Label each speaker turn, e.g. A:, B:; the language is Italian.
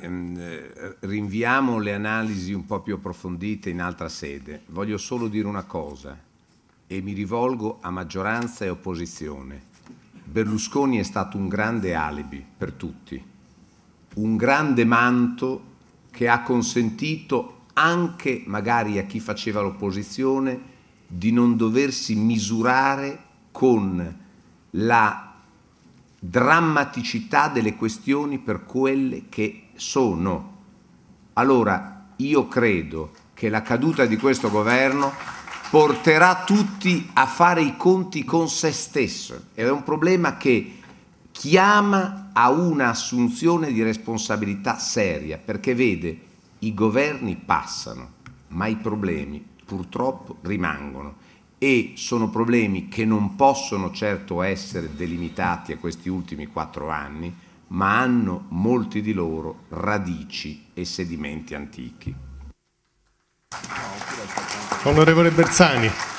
A: Ehm, eh, rinviamo le analisi un po' più approfondite in altra sede. Voglio solo dire una cosa e mi rivolgo a maggioranza e opposizione. Berlusconi è stato un grande alibi per tutti, un grande manto che ha consentito anche magari a chi faceva l'opposizione di non doversi misurare con la drammaticità delle questioni per quelle che sono. Allora io credo che la caduta di questo governo porterà tutti a fare i conti con se stesso ed è un problema che chiama a un'assunzione di responsabilità seria perché vede i governi passano ma i problemi purtroppo rimangono e sono problemi che non possono certo essere delimitati a questi ultimi quattro anni, ma hanno molti di loro radici e sedimenti antichi. Onorevole Bersani.